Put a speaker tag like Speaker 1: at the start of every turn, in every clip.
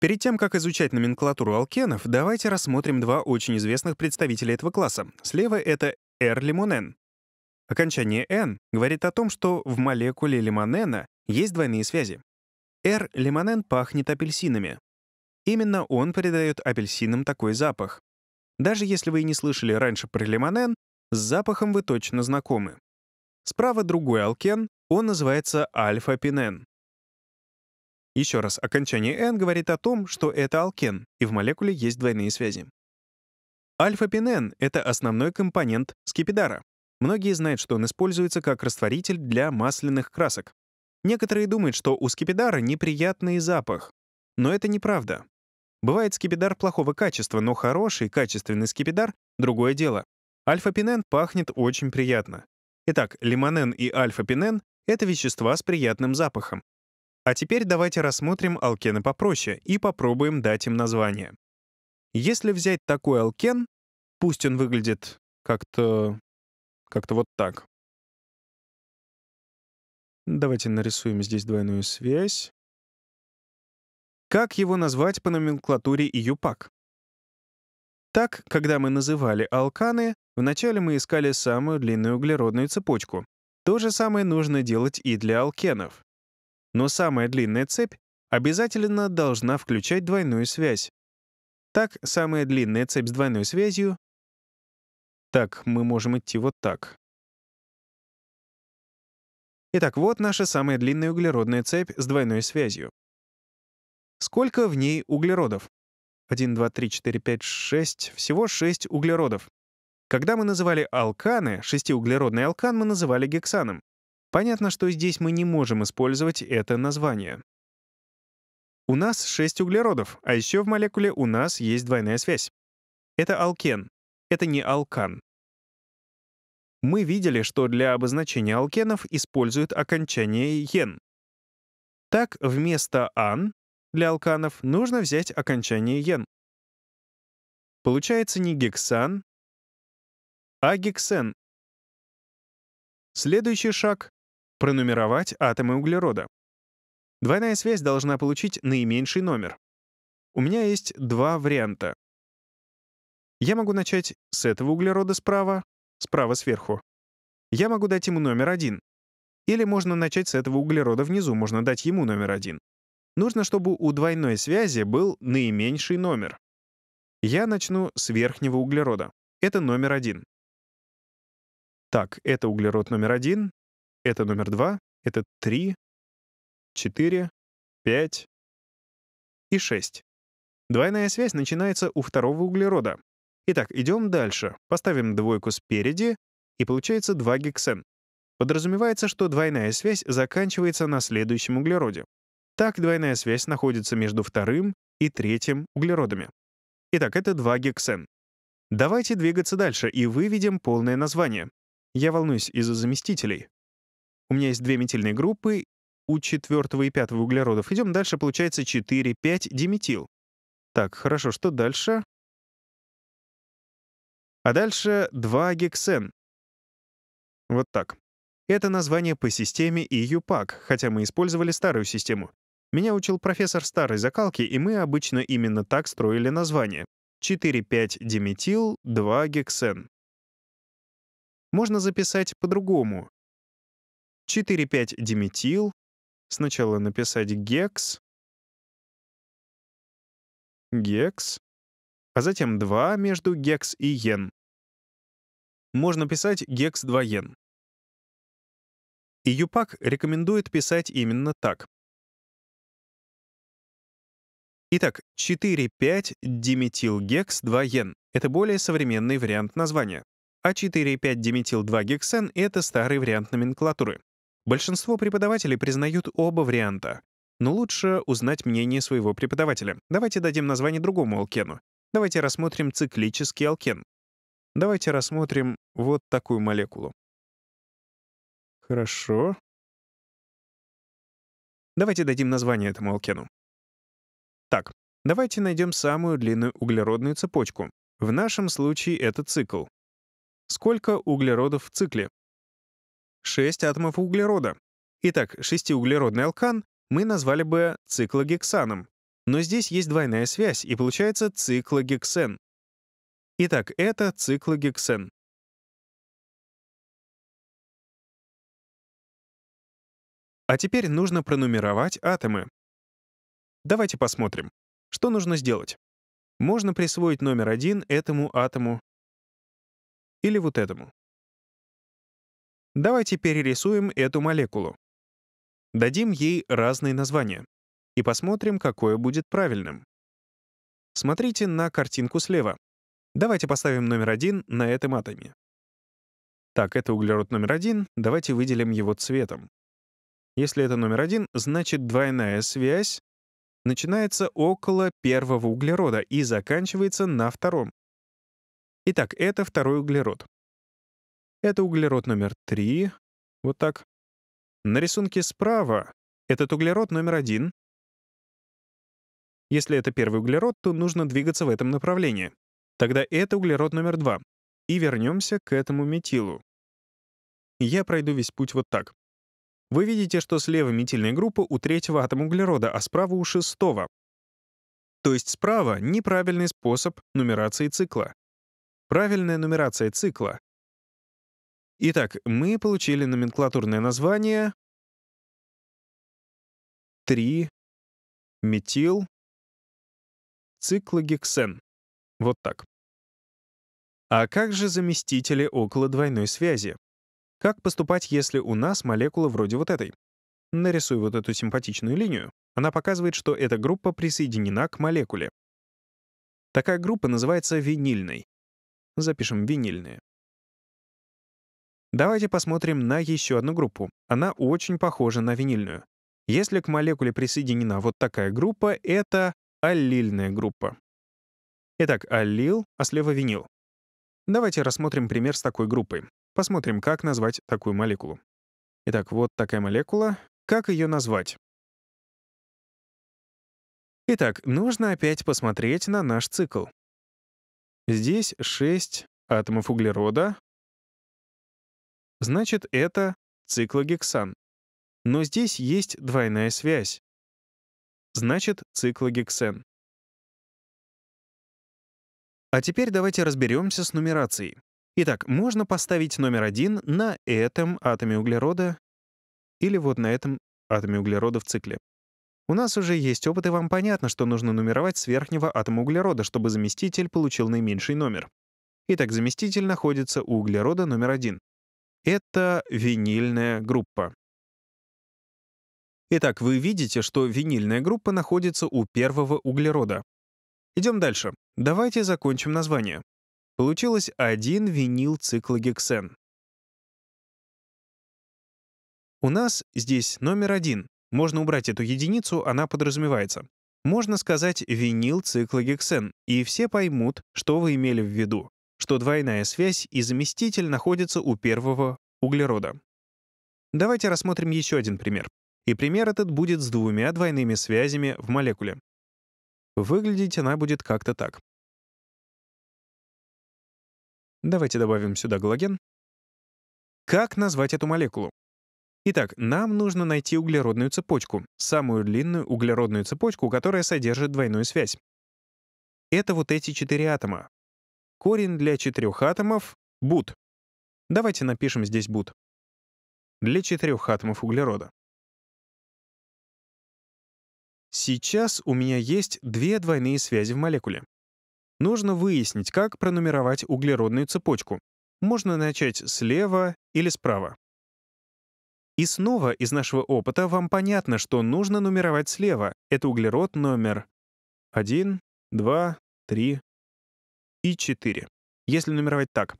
Speaker 1: Перед тем, как изучать номенклатуру алкенов, давайте рассмотрим два очень известных представителя этого класса. Слева это R-лимонен. Окончание N говорит о том, что в молекуле лимонена есть двойные связи. R-лимонен пахнет апельсинами. Именно он придает апельсинам такой запах. Даже если вы и не слышали раньше про лимонен, с запахом вы точно знакомы. Справа другой алкен, он называется альфа-пинен. Еще раз, окончание N говорит о том, что это алкен, и в молекуле есть двойные связи. Альфа-пенен — это основной компонент скипидара. Многие знают, что он используется как растворитель для масляных красок. Некоторые думают, что у скипидара неприятный запах. Но это неправда. Бывает скипидар плохого качества, но хороший, качественный скипидар — другое дело. альфа пинен пахнет очень приятно. Итак, лимонен и альфа-пенен — это вещества с приятным запахом. А теперь давайте рассмотрим алкены попроще и попробуем дать им название. Если взять такой алкен, пусть он выглядит как-то... как-то вот так.
Speaker 2: Давайте нарисуем здесь двойную связь.
Speaker 1: Как его назвать по номенклатуре EUPAC? Так, когда мы называли алканы, вначале мы искали самую длинную углеродную цепочку. То же самое нужно делать и для алкенов но самая длинная цепь обязательно должна включать двойную связь. Так, самая длинная цепь с двойной связью... Так, мы можем идти вот так. Итак, вот наша самая длинная углеродная цепь с двойной связью. Сколько в ней углеродов? 1, 2, 3, 4, 5, 6. Всего 6 углеродов. Когда мы называли алканы, шестиуглеродный алкан мы называли гексаном. Понятно, что здесь мы не можем использовать это название. У нас 6 углеродов, а еще в молекуле у нас есть двойная связь. Это алкен. Это не алкан. Мы видели, что для обозначения алкенов используют окончание «ен». Так, вместо «ан» для алканов нужно взять окончание «ен». Получается не
Speaker 2: гексан, а гексен. Следующий
Speaker 1: шаг пронумеровать атомы углерода. Двойная связь должна получить наименьший номер. У меня есть два варианта. Я могу начать с этого углерода справа, справа сверху. Я могу дать ему номер один. Или можно начать с этого углерода внизу, можно дать ему номер один. Нужно, чтобы у двойной связи был наименьший номер. Я начну с верхнего углерода. Это номер один. Так, это углерод номер один,
Speaker 2: это номер два, это три, четыре, пять
Speaker 1: и шесть. Двойная связь начинается у второго углерода. Итак, идем дальше. Поставим двойку спереди, и получается 2 гексен. Подразумевается, что двойная связь заканчивается на следующем углероде. Так двойная связь находится между вторым и третьим углеродами. Итак, это 2 гексен. Давайте двигаться дальше и выведем полное название. Я волнуюсь из-за заместителей. У меня есть две метильные группы, у четвертого и пятого углеродов. Идем дальше, получается 4, 5 диметил. Так, хорошо, что дальше? А дальше 2 гексен. Вот так. Это название по системе EUPAC, хотя мы использовали старую систему. Меня учил профессор старой закалки, и мы обычно именно так строили название. 4,5 диметил, 2 гексен. Можно записать по-другому.
Speaker 2: 4,5-диметил, сначала написать гекс, гекс, а затем 2 между гекс и йен. Можно писать гекс 2 йен. И Юпак рекомендует писать именно так.
Speaker 1: Итак, 4,5-диметилгекс-2-ен — это более современный вариант названия, а 4,5-диметил-2-гексен — это старый вариант номенклатуры. Большинство преподавателей признают оба варианта. Но лучше узнать мнение своего преподавателя. Давайте дадим название другому алкену. Давайте рассмотрим циклический алкен. Давайте рассмотрим вот такую молекулу.
Speaker 2: Хорошо. Давайте дадим название этому алкену.
Speaker 1: Так, давайте найдем самую длинную углеродную цепочку. В нашем случае это цикл. Сколько углеродов в цикле? 6 атомов углерода. Итак, шестиуглеродный алкан мы назвали бы циклогексаном. Но здесь есть двойная связь, и получается циклогексен. Итак,
Speaker 2: это циклогексен.
Speaker 1: А теперь нужно пронумеровать атомы. Давайте посмотрим, что нужно сделать. Можно присвоить номер один этому атому
Speaker 2: или вот этому. Давайте перерисуем
Speaker 1: эту молекулу. Дадим ей разные названия и посмотрим, какое будет правильным. Смотрите на картинку слева. Давайте поставим номер один на этом атоме. Так, это углерод номер один, давайте выделим его цветом. Если это номер один, значит двойная связь начинается около первого углерода и заканчивается на втором. Итак, это второй углерод. Это углерод номер 3. Вот так. На рисунке справа этот углерод номер 1. Если это первый углерод, то нужно двигаться в этом направлении. Тогда это углерод номер 2. И вернемся к этому метилу. Я пройду весь путь вот так. Вы видите, что слева метильная группа у третьего атома углерода, а справа у шестого. То есть справа — неправильный способ нумерации цикла. Правильная нумерация цикла Итак, мы получили номенклатурное
Speaker 2: название 3 метил циклогексен. Вот так.
Speaker 1: А как же заместители около двойной связи? Как поступать, если у нас молекула вроде вот этой? Нарисую вот эту симпатичную линию. Она показывает, что эта группа присоединена к молекуле. Такая группа называется винильной. Запишем винильные. Давайте посмотрим на еще одну группу. Она очень похожа на винильную. Если к молекуле присоединена вот такая группа, это аллильная группа. Итак, аллил, а слева винил. Давайте рассмотрим пример с такой группой. Посмотрим, как назвать такую молекулу. Итак, вот такая молекула. Как ее назвать? Итак, нужно опять посмотреть на наш цикл. Здесь 6 атомов углерода, Значит, это
Speaker 2: циклогексан. Но здесь есть двойная связь. Значит,
Speaker 1: циклогексен. А теперь давайте разберемся с нумерацией. Итак, можно поставить номер один на этом атоме углерода или вот на этом атоме углерода в цикле. У нас уже есть опыт, и вам понятно, что нужно нумеровать с верхнего атома углерода, чтобы заместитель получил наименьший номер. Итак, заместитель находится у углерода номер один. Это винильная группа. Итак, вы видите, что винильная группа находится у первого углерода. Идем дальше. Давайте закончим название. Получилось один винил циклогексен. У нас здесь номер один. Можно убрать эту единицу, она подразумевается. Можно сказать винил циклогексен, и все поймут, что вы имели в виду что двойная связь и заместитель находятся у первого углерода. Давайте рассмотрим еще один пример. И пример этот будет с двумя двойными связями в молекуле. Выглядеть она будет как-то так. Давайте добавим сюда галоген. Как назвать эту молекулу? Итак, нам нужно найти углеродную цепочку, самую длинную углеродную цепочку, которая содержит двойную связь. Это вот эти четыре атома, Корень для четырех атомов — бут. Давайте напишем здесь бут. Для четырех атомов углерода. Сейчас у меня есть две двойные связи в молекуле. Нужно выяснить, как пронумеровать углеродную цепочку. Можно начать слева или справа. И снова из нашего опыта вам понятно, что нужно нумеровать слева. Это углерод номер 1, 2, 3, и 4. Если нумеровать так,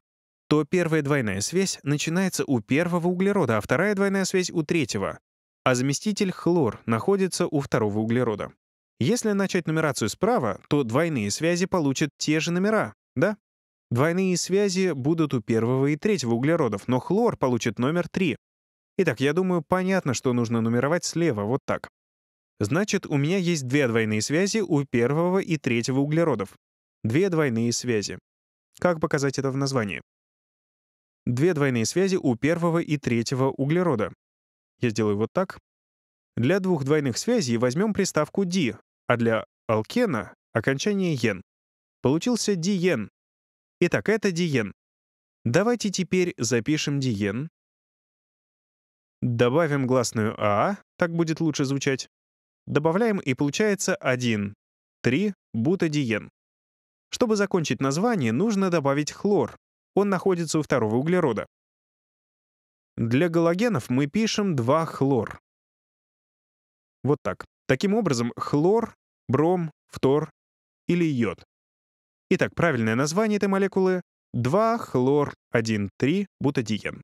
Speaker 1: то первая двойная связь начинается у первого углерода, а вторая двойная связь у третьего, а заместитель хлор находится у второго углерода. Если начать нумерацию справа, то двойные связи получат те же номера, да? Двойные связи будут у первого и третьего углеродов, но хлор получит номер 3. Итак, я думаю, понятно, что нужно нумеровать слева, вот так. Значит, у меня есть две двойные связи у первого и третьего углеродов. Две двойные связи. Как показать это в названии? Две двойные связи у первого и третьего углерода. Я сделаю вот так. Для двух двойных связей возьмем приставку «ди», а для алкена — окончание «ен». Получился диен. Итак, это диен. Давайте теперь запишем диен. Добавим гласную «а», так будет лучше звучать. Добавляем, и получается 1, 3, бутадиен. Чтобы закончить название, нужно добавить хлор. Он находится у второго углерода. Для галогенов мы
Speaker 2: пишем 2-хлор. Вот так. Таким образом, хлор, бром, фтор или йод. Итак, правильное название этой молекулы 2-хлор-1,3-бутадиен.